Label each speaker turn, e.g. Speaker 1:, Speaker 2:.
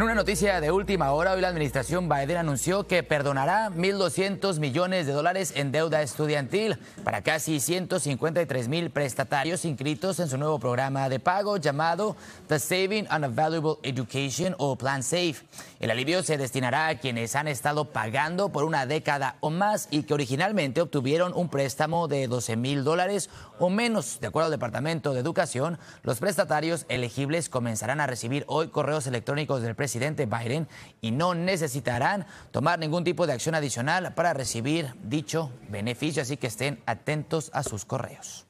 Speaker 1: En una noticia de última hora, hoy la administración Biden anunció que perdonará 1.200 millones de dólares en deuda estudiantil para casi 153 mil prestatarios inscritos en su nuevo programa de pago llamado The Saving on a Valuable Education o Plan Safe. El alivio se destinará a quienes han estado pagando por una década o más y que originalmente obtuvieron un préstamo de 12 mil dólares o menos. De acuerdo al Departamento de Educación, los prestatarios elegibles comenzarán a recibir hoy correos electrónicos del presidente presidente y no necesitarán tomar ningún tipo de acción adicional para recibir dicho beneficio, así que estén atentos a sus correos.